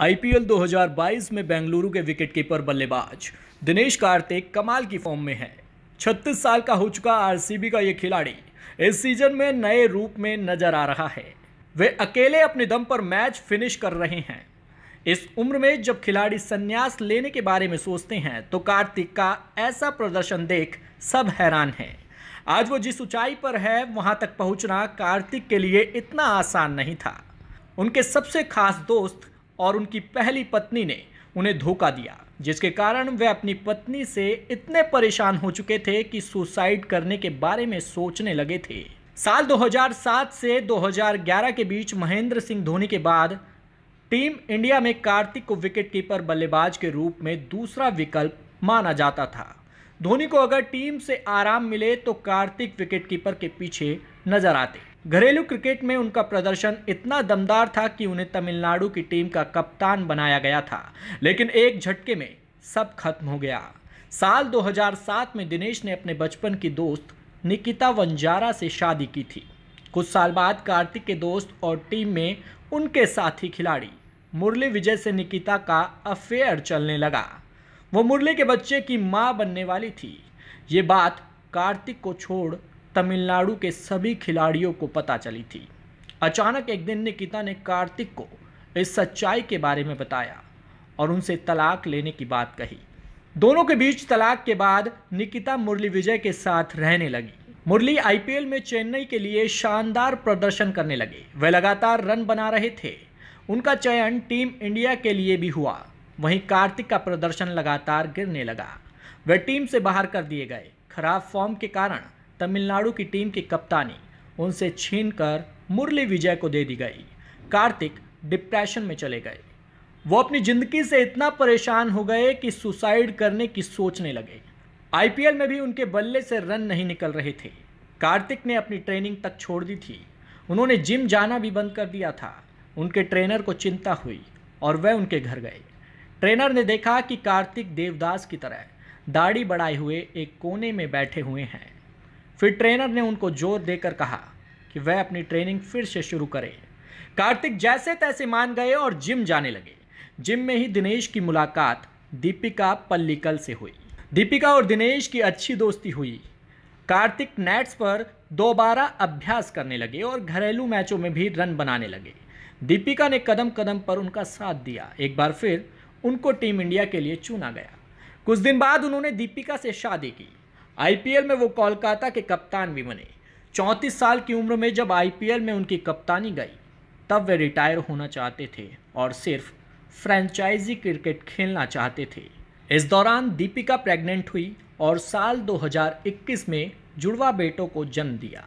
IPL 2022 में बेंगलुरु के wicketkeeper बल्लेबाज दिनेश कार्तिक कमाल की फॉर्म में है 36 साल का हो चुका आरसीबी का ये खिलाड़ी इस सीजन में नए रूप में नजर आ रहा है वे अकेले अपने दम पर मैच फिनिश कर रहे हैं इस उम्र में जब खिलाड़ी संन्यास लेने के बारे में सोचते हैं तो कार्तिक का ऐसा प्रदर्शन देख सब हैरान हैं आज वो जिस ऊंचाई पर है वहां तक पहुंचना कार्तिक के लिए इतना आसान नहीं था उनके सबसे खास दोस्त और उनकी पहली पत्नी ने उन्हें धोखा दिया जिसके कारण वे अपनी पत्नी से इतने परेशान हो चुके थे कि सुसाइड करने के बारे में सोचने लगे थे साल 2007 से 2011 के बीच महेंद्र सिंह धोनी के बाद टीम इंडिया में कार्तिक को विकेटकीपर बल्लेबाज के रूप में दूसरा विकल्प माना जाता था धोनी को अगर टीम से आराम मिले तो कार्तिक विकेटकीपर के पीछे नजर आते घरेलू क्रिकेट में उनका प्रदर्शन इतना दमदार था कि उन्हें तमिलनाडु की टीम का कप्तान बनाया गया था लेकिन एक झटके में सब खत्म हो गया साल 2007 में दिनेश ने अपने बचपन की दोस्त निकिता वंजारा से शादी की थी कुछ साल बाद कार्तिक के दोस्त और टीम में उनके साथी खिलाड़ी मुरली विजय से निकिता का अफेयर चलने लगा वो मुरली के बच्चे की माँ बनने वाली थी ये बात कार्तिक को छोड़ तमिलनाडु के सभी खिलाड़ियों को पता चली थी अचानक एक दिन निकिता ने कार्तिक को इस सच्चाई के बारे में बताया और उनसे तलाक लेने की बात कही दोनों के बीच तलाक के बाद निकिता मुरली विजय के साथ रहने लगी मुरली आईपीएल में चेन्नई के लिए शानदार प्रदर्शन करने लगे वे लगातार रन बना रहे थे उनका चयन टीम इंडिया के लिए भी हुआ वहीं कार्तिक का प्रदर्शन लगातार गिरने लगा वे टीम से बाहर कर दिए गए खराब फॉर्म के कारण तमिलनाडु की टीम की कप्तानी उनसे छीनकर मुरली विजय को दे दी गई कार्तिक डिप्रेशन में चले गए वो अपनी ज़िंदगी से इतना परेशान हो गए कि सुसाइड करने की सोचने लगे आईपीएल में भी उनके बल्ले से रन नहीं निकल रहे थे कार्तिक ने अपनी ट्रेनिंग तक छोड़ दी थी उन्होंने जिम जाना भी बंद कर दिया था उनके ट्रेनर को चिंता हुई और वह उनके घर गए ट्रेनर ने देखा कि कार्तिक देवदास की तरह दाढ़ी बढ़ाए हुए एक कोने में बैठे हुए हैं फिर ट्रेनर ने उनको जोर देकर कहा कि वह अपनी ट्रेनिंग फिर से शुरू करें कार्तिक जैसे तैसे मान गए और जिम जाने लगे जिम में ही दिनेश की मुलाकात दीपिका पल्लिकल से हुई दीपिका और दिनेश की अच्छी दोस्ती हुई कार्तिक नेट्स पर दोबारा अभ्यास करने लगे और घरेलू मैचों में भी रन बनाने लगे दीपिका ने कदम कदम पर उनका साथ दिया एक बार फिर उनको टीम इंडिया के लिए चुना गया कुछ दिन बाद उन्होंने दीपिका से शादी की आईपीएल में वो कोलकाता के कप्तान भी बने चौंतीस साल की उम्र में जब आईपीएल में उनकी कप्तानी गई तब वे रिटायर होना चाहते थे और सिर्फ फ्रेंचाइजी क्रिकेट खेलना चाहते थे इस दौरान दीपिका प्रेग्नेंट हुई और साल 2021 में जुड़वा बेटों को जन्म दिया